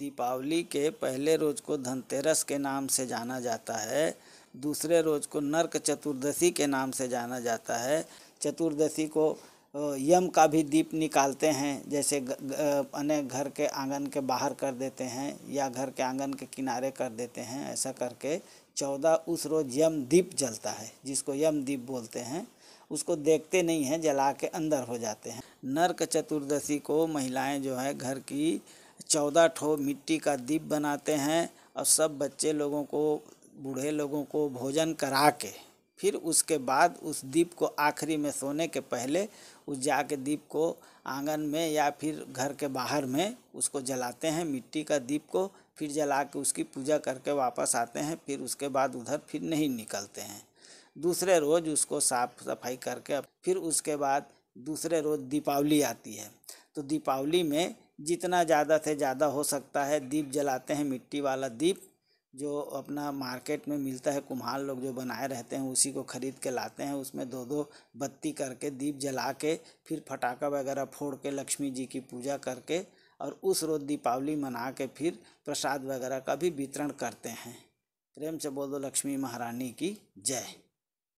दीपावली के पहले रोज को धनतेरस के नाम से जाना जाता है दूसरे रोज को नरक चतुर्दशी के नाम से जाना जाता है चतुर्दशी को यम का भी दीप निकालते हैं जैसे अनेक घर के आंगन के बाहर कर देते हैं या घर के आंगन के किनारे कर देते हैं ऐसा करके चौदह उस रोज यम दीप जलता है जिसको यम दीप बोलते हैं उसको देखते नहीं हैं जला के अंदर हो जाते हैं नरक चतुर्दशी को महिलाएं जो है घर की चौदह ठो मिट्टी का दीप बनाते हैं और सब बच्चे लोगों को बूढ़े लोगों को भोजन करा के फिर उसके बाद उस दीप को आखिरी में सोने के पहले उस जा के दीप को आंगन में या फिर घर के बाहर में उसको जलाते हैं मिट्टी का दीप को फिर जला के उसकी पूजा करके वापस आते हैं फिर उसके बाद उधर फिर नहीं निकलते हैं दूसरे रोज़ उसको साफ सफाई करके फिर उसके बाद दूसरे रोज़ दीपावली आती है तो दीपावली में जितना ज़्यादा से ज़्यादा हो सकता है दीप जलाते हैं मिट्टी वाला दीप जो अपना मार्केट में मिलता है कुम्हार लोग जो बनाए रहते हैं उसी को ख़रीद के लाते हैं उसमें दो दो बत्ती करके दीप जला के फिर फटाखा वगैरह फोड़ के लक्ष्मी जी की पूजा करके और उस रोज़ दीपावली मना के फिर प्रसाद वगैरह का भी वितरण करते हैं प्रेम से बोल दो लक्ष्मी महारानी की जय